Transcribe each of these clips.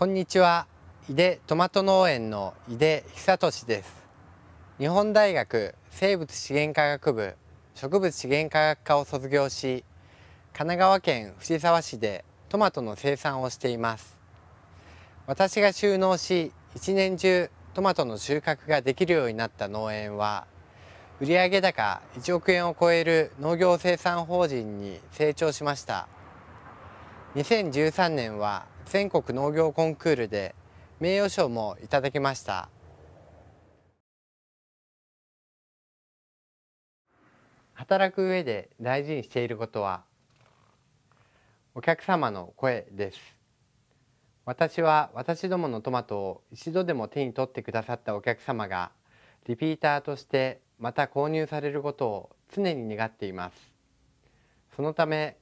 こんにちは井出トマト農園の井出久俊です日本大学生物資源科学部植物資源科学科を卒業し神奈川県藤沢市でトマトの生産をしています私が収納し一年中トマトの収穫ができるようになった農園は売上高1億円を超える農業生産法人に成長しました。2013年は全国農業コンクールで名誉賞もいただきました働く上で大事にしていることはお客様の声です私は私どものトマトを一度でも手に取ってくださったお客様がリピーターとしてまた購入されることを常に願っていますそのため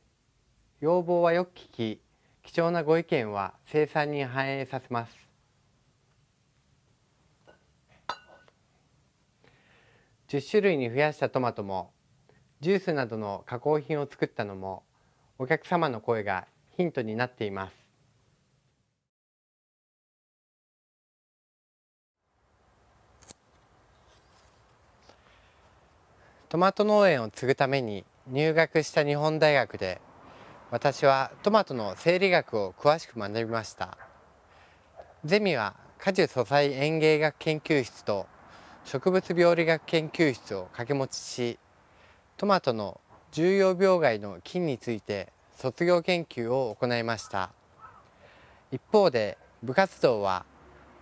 要望はよく聞き貴重なご意見は生産に反映させます10種類に増やしたトマトもジュースなどの加工品を作ったのもお客様の声がヒントになっていますトマト農園を継ぐために入学した日本大学で私はトマトの生理学を詳しく学びましたゼミは果樹素材園芸学研究室と植物病理学研究室を掛け持ちしトマトの重要病害の菌について卒業研究を行いました一方で部活動は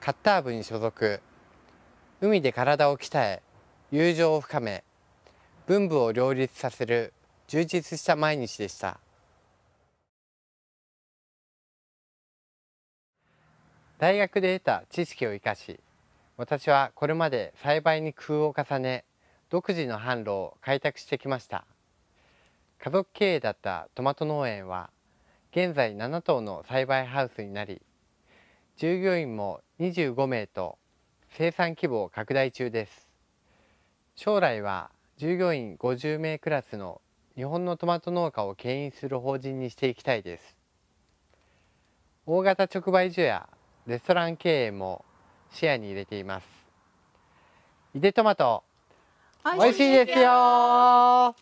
カッター部に所属海で体を鍛え友情を深め文部を両立させる充実した毎日でした。大学で得た知識を生かし私はこれまで栽培に工夫を重ね独自の販路を開拓してきました家族経営だったトマト農園は現在7棟の栽培ハウスになり従業員も25名と生産規模を拡大中です将来は従業員50名クラスの日本のトマト農家を牽引する法人にしていきたいです大型直売所やレストラン経営も視野に入れています。いでトマト美味しいですよ